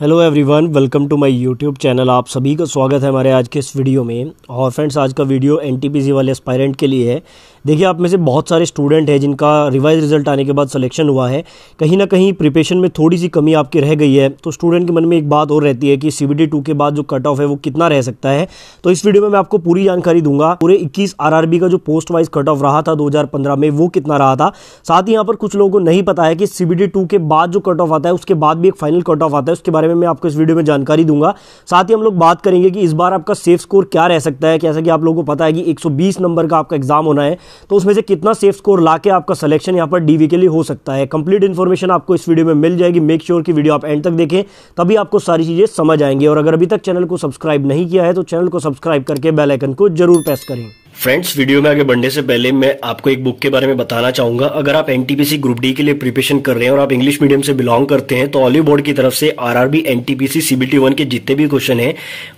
hello everyone welcome to my YouTube channel आप सभी का स्वागत है हमारे आज के इस वीडियो में और फ्रेंड्स आज का वीडियो एनटीपीसी वाले एस्पायरेंट के लिए है देखिए आप में से बहुत सारे स्टूडेंट हैं जिनका रिवाइज रिजल्ट आने के बाद सिलेक्शन हुआ है कहीं ना कहीं प्रिपेशन में थोड़ी सी कमी आपकी रह गई है तो स्टूडेंट के मन में एक बात और रहती है कि सी बी के बाद जो कट ऑफ है वो कितना रह सकता है तो इस वीडियो में मैं आपको पूरी जानकारी दूंगा पूरे इक्कीस आर का जो पोस्ट वाइज कट ऑफ रहा था दो में वो कितना रहा था साथ ही यहाँ पर कुछ लोगों को नहीं पता है कि सी बी के बाद जो कट ऑफ आता है उसके बाद भी एक फाइनल कट ऑफ आता है उसके बारे बारे में मैं आपको इस वीडियो में जानकारी दूंगा साथ ही हम लोग बात करेंगे कि इस बार आपका सेफ स्कोर क्या रह सकता है जैसा कि आप लोगों को पता है कि 120 नंबर का आपका एग्जाम होना है तो उसमें से कितना सेफ स्कोर ला आपका सिलेक्शन यहाँ पर डीवी के लिए हो सकता है कंप्लीट इन्फॉर्मेशन आपको इस वीडियो में मिल जाएगी मेक श्योर sure की वीडियो आप एंड तक देखें तभी आपको सारी चीज़ें समझ आएंगे और अगर अभी तक चैनल को सब्सक्राइब नहीं किया है तो चैनल को सब्सक्राइब करके बेलाइकन को जरूर प्रेस करें फ्रेंड्स वीडियो में आगे बढ़ने से पहले मैं आपको एक बुक के बारे में बताना चाहूंगा अगर आप एनटीपीसी ग्रुप डी के लिए प्रिपरेशन कर रहे हैं और आप इंग्लिश मीडियम से बिलोंग करते हैं तो ऑलिव बोर्ड की तरफ से आरआरबी एनटीपीसी सीबीटी वन के जितने भी क्वेश्चन हैं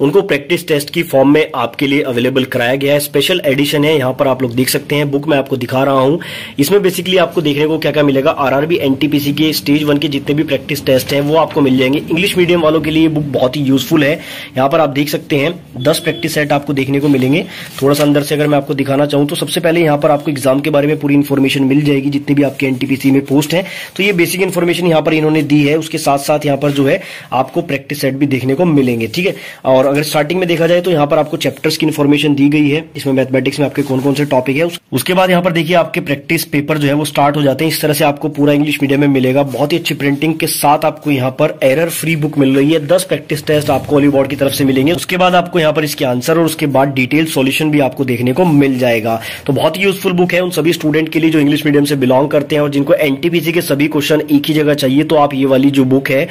उनको प्रैक्टिस टेस्ट की फॉर्म में आपके लिए अवेलेबल कराया गया है स्पेशल एडिशन है यहाँ पर आप लोग देख सकते हैं बुक मैं आपको दिखा रहा हूँ इसमें बेसिकली आपको देखने को क्या क्या मिलेगा आरआरबी एनटीपीसी के स्टेज वन के जितने भी प्रैक्टिस टेस्ट है वो आपको मिल जाएंगे इंग्लिश मीडियम वालों के लिए बुक बहुत ही यूजफुल है यहाँ पर आप देख सकते हैं दस प्रैक्टिस सेट आपको देखने को मिलेंगे थोड़ा सा अंदर से अगर मैं आपको दिखाना चाहूँ तो सबसे पहले यहाँ पर आपको एग्जाम के बारे में पूरी इन्फॉर्मेशन मिल जाएगी जितनी भी आपके एनटीपीसी में पोस्ट है तो ये बेसिक इन्फॉर्मेशन यहाँ पर इन्होंने दी है उसके साथ साथ यहाँ पर जो है आपको प्रैक्टिस सेट भी देखने को मिलेंगे ठीक है और अगर स्टार्टिंग में देखा जाए तो यहाँ पर आपको चैप्टर्स की इन्फॉर्मेशन दी गई है इसमें मैथमेटिक्स में आपके कौन कौन से टॉपिक है उसके बाद यहाँ पर देखिए आपके प्रैक्टिस पेपर जो है वो स्टार्ट हो जाते हैं इस तरह से आपको पूरा इंग्लिश मीडियम में मिलेगा बहुत ही अच्छी प्रिंटिंग के साथ आपको यहाँ पर एरर फ्री बुक मिल रही है दस प्रैक्टिस टेस्ट आपको बोर्ड की तरफ से मिलेंगे उसके बाद आपको यहाँ पर इसके आंसर और उसके बाद डिटेल सोल्यूशन भी आपको देखने को को मिल जाएगा तो बहुत ही यूजफुल बुक है उन सभी स्टूडेंट के लिए जो इंग्लिश मीडियम से बिलोंग करते हैं और जिनको एनटीपीसी के सभी क्वेश्चन एक ही जगह चाहिए तो आप ये वाली जो बुक है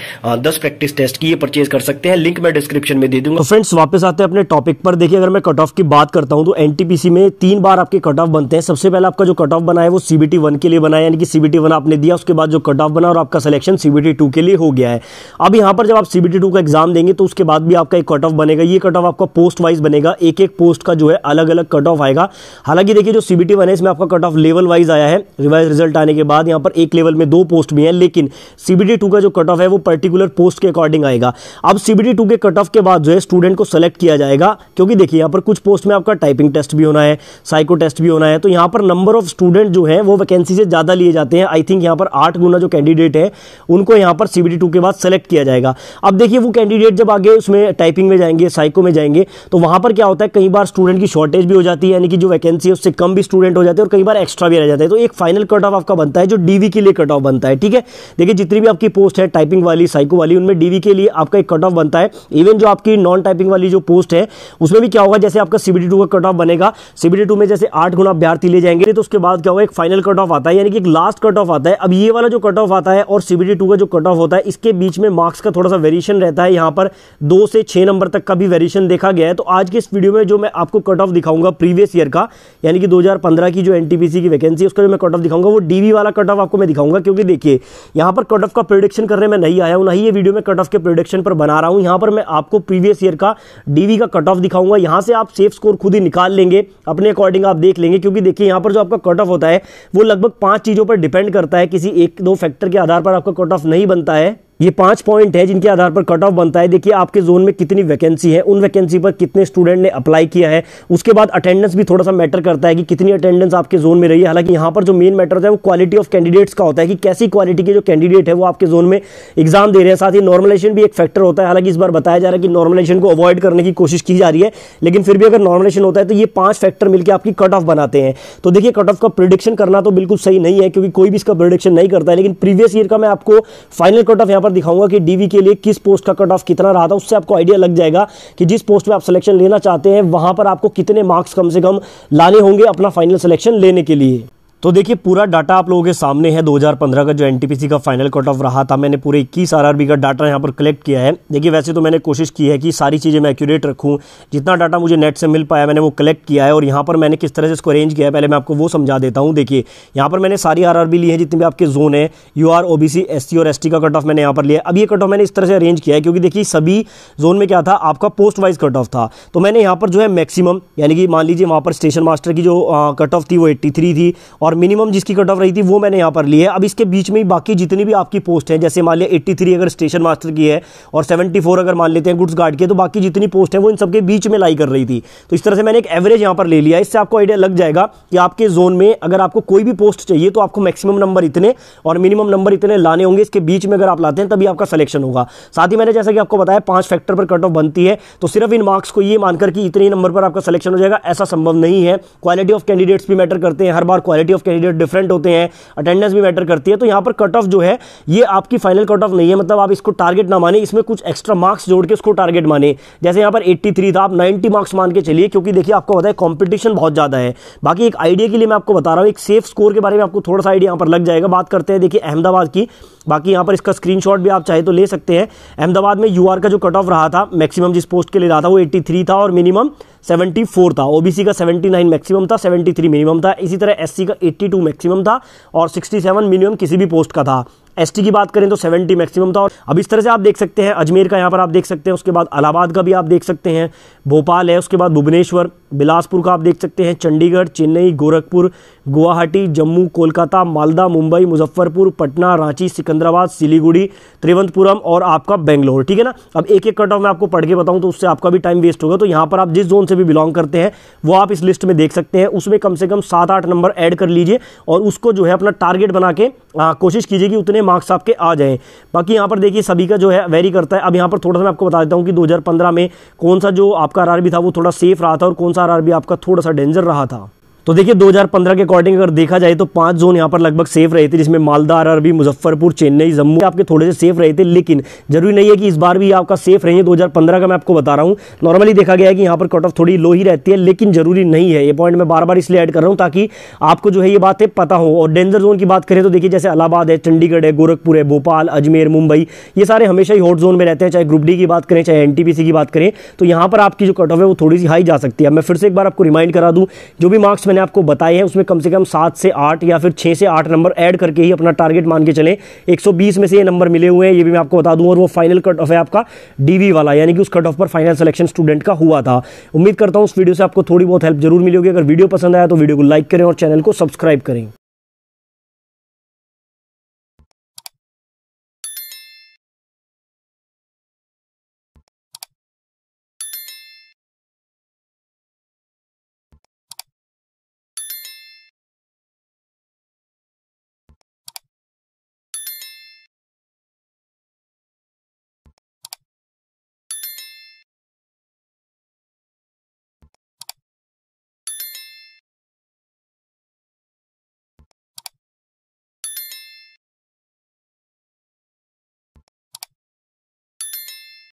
दस प्रैक्टिस टेस्ट की ये परचेज कर सकते हैं लिंक मैं डिस्क्रिप्शन में दे दूंगा फ्रेंड्स तो वापस आते हैं अपने टॉपिक पर देखिए अगर मैं कट ऑफ की बात करता हूं तो एनटीपीसी में तीन बार आपके कट ऑफ बनते हैं सबसे पहले आपका जो कट ऑफ बना है वो सीबीटी वन के लिए बना है यानी कि सीबीटी वन आपने दिया उसके बाद जो कट ऑफ बना और आपका सिलेक्शन सीबीटी टू के लिए हो गया है अब यहां पर जब आप सीबीटी टू का एग्जाम देंगे तो उसके बाद भी आपका एक कट ऑफ बनेगा ये कट ऑफ आपका पोस्ट वाइज बनेगा एक एक पोस्ट का जो है अलग अलग कट कट ऑफ आएगा हालांकि देखिए जो सीबीटी वन है इसमें आपका कट ऑफ लेवल वाइज आया है रिवाइज रिजल्ट आने के बाद यहाँ पर एक लेवल में दो पोस्ट भी हैं लेकिन सीबीटी टू का जो कट ऑफ है वो पर्टिकुलर पोस्ट के अकॉर्डिंग आएगा अब सीबीटी टू के कट ऑफ के बाद जो है स्टूडेंट को सेलेक्ट किया जाएगा क्योंकि देखिए यहाँ पर कुछ पोस्ट में आपका टाइपिंग टेस्ट भी होना है साइको टेस्ट भी होना है तो यहाँ पर नंबर ऑफ स्टूडेंट जो है वो वैकेंसी से ज़्यादा लिए जाते हैं आई थिंक यहाँ पर आठ गुना जो कैंडिडेट है उनको यहाँ पर सीबीटी टू के बाद सेलेक्ट किया जाएगा अब देखिए वो कैंडिडेट जब आगे उसमें टाइपिंग में जाएंगे साइको में जाएंगे तो वहां पर क्या होता है कई बार स्टूडेंट की शॉर्टेज भी हो जाती है जाती है यानी कि जो वैकेंसी है उससे कम भी स्टूडेंट हो जाते हैं और कई बार एक्स्ट्रा भी रह जाता है तो एक फाइनल कट ऑफ आपका बनता है जो डीवी के लिए कट ऑफ बनता है ठीक है देखिए जितनी भी आपकी पोस्ट है टाइपिंग वाली साइको वाली उनमें डीवी के लिए आपका एक कट ऑफ बनता है इवन जो आपकी नॉन टाइपिंग वाली जो पोस्ट है उसमें भी क्या होगा जैसे आपका सीबीटी का कट ऑफ बनेगा सीबीटी में जैसे आठ गुना अभ्यार्थी ले जाएंगे तो उसके बाद क्या होगा एक फाइनल कट ऑफ आता है यानी कि एक लास्ट कट ऑफ आता है अब ये वाला जो कट ऑफ आता है और सीबीटी का जो कट ऑफ होता है इसके बीच में मार्क्स का थोड़ा सा वेरिएशन रहता है यहां पर दो से छह नंबर तक का भी वेरिएशन देखा गया है तो आज के इस वीडियो में जो मैं आपको कट ऑफ दिखाऊंगा प्री प्रीवियस ईयर का यानी कि 2015 की जो एनटीपीसी की वैकेंसी उसका जो मैं कट ऑफ दिखाऊंगा वो डीवी वाला कट ऑफ आपको मैं दिखाऊंगा क्योंकि देखिए यहाँ पर कट ऑफ का प्रोडिक्शन करने में नहीं आया हूँ ना ही ये वीडियो में कट ऑफ के प्रोडिक्शन पर बना रहा हूँ यहाँ पर मैं आपको प्रीवियस ईयर का डीवी का कट ऑफ दिखाऊंगा यहाँ से आप सेफ स्कोर खुद ही निकाल लेंगे अपने अकॉर्डिंग आप देख लेंगे क्योंकि देखिए यहाँ पर जो आपका कट ऑफ होता है वो लगभग पाँच चीज़ों पर डिपेंड करता है किसी एक दो फैक्टर के आधार पर आपका कट ऑफ नहीं बनता है ये पांच पॉइंट है जिनके आधार पर कट ऑफ बनता है देखिए आपके जोन में कितनी वैकेंसी है उन वैकेंसी पर कितने स्टूडेंट ने अप्लाई किया है उसके बाद अटेंडेंस भी थोड़ा सा मैटर करता है कि कितनी अटेंडेंस आपके जोन में रही है हालांकि यहां पर जो मेन मैटर होता है वो क्वालिटी ऑफ कैंडिडेट्स का होता है कि कैसी क्वालिटी के जो कैंडिडेट है वो आपके जोन में एग्जाम दे रहे हैं साथ ही नॉर्मलाइजेशन भी एक फैक्टर होता है हालांकि इस बार बताया जा रहा है कि नॉर्मलाइजेशन को अवॉइड करने की कोशिश की जा रही है लेकिन फिर भी अगर नॉर्मलाइजेशन होता है तो ये पांच फैक्टर मिलकर आपकी कट ऑफ बनाते हैं तो देखिए कट ऑफ का प्रिडिक्शन करना तो बिल्कुल सही नहीं है क्योंकि कोई भी इसका प्रिडिक्शन नहीं करता है लेकिन प्रीवियस ईयर का मैं आपको फाइनल कट ऑफ यहाँ पर पर दिखाऊंगा कि डीवी के लिए किस पोस्ट का कट ऑफ कितना रहा था उससे आपको आइडिया लग जाएगा कि जिस पोस्ट में आप सिलेक्शन लेना चाहते हैं वहां पर आपको कितने मार्क्स कम से कम लाने होंगे अपना फाइनल सिलेक्शन लेने के लिए तो देखिए पूरा डाटा आप लोगों के सामने है 2015 का जो एनटीपीसी का फाइनल कट ऑफ रहा था मैंने पूरे इक्कीस आरआरबी का डाटा यहाँ पर कलेक्ट किया है देखिए वैसे तो मैंने कोशिश की है कि सारी चीज़ें मैं एक्यूरेट रखूँ जितना डाटा मुझे नेट से मिल पाया मैंने वो कलेक्ट किया है और यहाँ पर मैंने किस तरह से इसको अरेंज किया है पहले मैं आपको वो समझा देता हूँ देखिए यहाँ पर मैंने सारी आर ली है जितने भी आपके जोन है U R O B S C और एस टी का कट ऑफ मैंने यहाँ पर लिया अब ये कट ऑफ मैंने इस तरह से अरेंज किया है क्योंकि देखिए सभी जोन में क्या था आपका पोस्ट वाइज कट ऑफ था तो मैंने यहाँ पर जो है मैक्सिमम यानी कि मान लीजिए वहाँ पर स्टेशन मास्टर की जो कट ऑफ थी वो एट्टी थी और और मिनिमम जिसकी कट ऑफ रही थी वो मैंने यहाँ पर ली है अब इसके बीच में ही बाकी जितनी भी आपकी पोस्ट है जैसे मान लिया एट्टी अगर स्टेशन मास्टर की है और सेवेंटी अगर मान लेते हैं गुड्स गार्ड की तो बाकी जितनी पोस्ट है वो इन सबके बीच में लाई कर रही थी तो इस तरह से मैंने एक एवरेज यहाँ पर ले लिया इससे आपको आइडिया लग जाएगा कि आपके जोन में अगर आपको कोई भी पोस्ट चाहिए तो आपको मैक्सिमम नंबर इतने और मिनिमम नंबर इतने लाने होंगे इसके बीच में अगर आप लाते हैं तभी आपका सिलेक्शन होगा साथ ही मैंने जैसा कि आपको बताया पांच फैक्टर पर कट ऑफ बनती है तो सिर्फ इन मार्क्स को ये मानकर कि इतने नंबर पर आपका सिलेक्शन हो जाएगा ऐसा संभव नहीं है क्वालिटी ऑफ कैंडिडेट्स भी मैटर करते हैं हर बार क्वालिटी ऑफ कैंडिडेट डिफरेंट होते हैं अटेंडेंस भी मैटर करती है तो यहाँ पर कट ऑफ जो है ये आपकी फाइनल कट ऑफ नहीं है मतलब आप इसको टारगेट ना माने इसमें कुछ एक्स्ट्रा मार्क्स जोड़ के उसको टारगेट माने जैसे यहाँ पर 83 था आप नाइन्टी मार्क्स मान के चलिए क्योंकि देखिए आपको पता है कॉम्पिटिशन बहुत ज़्यादा है बाकी एक आइडिया के लिए मैं आपको बता रहा हूँ एक सेफ स्कोर के बारे में आपको थोड़ा सा आइडिया यहाँ पर लग जाएगा बात करते हैं देखिए अहमदाबाद की बाकी यहाँ पर इसका स्क्रीनशॉट भी आप चाहे तो ले सकते हैं अहमदाबाद में यूआर का जो कट ऑफ रहा था मैक्सिमम जिस पोस्ट के लिए रहा था वो 83 था और मिनिमम 74 था ओबीसी का 79 मैक्सिमम था 73 मिनिमम था इसी तरह एससी का 82 मैक्सिमम था और 67 मिनिमम किसी भी पोस्ट का था एस की बात करें तो 70 मैक्सिमम था और अब इस तरह से आप देख सकते हैं अजमेर का यहाँ पर आप देख सकते हैं उसके बाद अलाहाबाद का भी आप देख सकते हैं भोपाल है उसके बाद भुवनेश्वर बिलासपुर का आप देख सकते हैं चंडीगढ़ चेन्नई गोरखपुर गुवाहाटी जम्मू कोलकाता मालदा मुंबई मुजफ्फरपुर पटना रांची सिकंदराबाद सिलीगुड़ी त्रिवंतपुरम और आपका बेंगलोर ठीक है ना अब एक एक कट ऑफ मैं आपको पढ़ के बताऊं तो उससे आपका भी टाइम वेस्ट होगा तो यहाँ पर आप जिस जोन से भी बिलोंग करते हैं वो आप इस लिस्ट में देख सकते हैं उसमें कम से कम सात आठ नंबर ऐड कर लीजिए और उसको जो है अपना टारगेट बना के कोशिश कीजिए कि उतने कितने मार्क्स आपके आ जाएँ बाकी यहाँ पर देखिए सभी का जो है वेरी करता है अब यहाँ पर थोड़ा सा मैं आपको बता देता हूँ कि दो में कौन सा जो आपका आर था वो थोड़ा सेफ रहा था और कौन सा आर आपका थोड़ा सा डेंजर रहा था तो देखिए 2015 के अकॉर्डिंग अगर देखा जाए तो पांच जोन यहाँ पर लगभग सेफ रहे थे जिसमें मालदा अरबी मुजफ्फरपुर चेन्नई जम्मू आपके थोड़े से सेफ रहे थे लेकिन जरूरी नहीं है कि इस बार भी आपका सेफ रहे 2015 का मैं आपको बता रहा हूँ नॉर्मली देखा गया है कि यहाँ पर कट ऑफ थोड़ी लो ही रहती है लेकिन जरूरी नहीं है ये पॉइंट मैं बार बार इसलिए ऐड कर रहा हूँ ताकि आपको जो है ये बातें पता हो और डेंजर जोन की बात करें तो देखिए जैसे इलाहाबाद है चंडीगढ़ है गोरखपुर है भोपाल अजमेर मुंबई ये सारे हमेशा ही हॉट जोन में रहते हैं चाहे ग्रुप डी की बात करें चाहे एन की बात करें तो यहाँ पर आपकी जो कट ऑफ है वो थोड़ी सी हाई जा सकती है मैं फिर से एक बार आपको रिमाइंड करा दूँ जो भी मार्क्स मैंने आपको बताए हैं उसमें कम से कम सात से आठ या फिर छः से आठ नंबर ऐड करके ही अपना टारगेट मान के चले 120 में से ये नंबर मिले हुए हैं ये भी मैं आपको बता दूं और वो फाइनल कट ऑफ है आपका डीवी वाला यानी कि उस कट ऑफ पर फाइनल सिलेक्शन स्टूडेंट का हुआ था उम्मीद करता हूँ उस वीडियो से आपको थोड़ी बहुत हेल्प जरूर मिली होगी अगर वीडियो पसंद आया तो वीडियो को लाइक करें और चैनल को सब्सक्राइब करें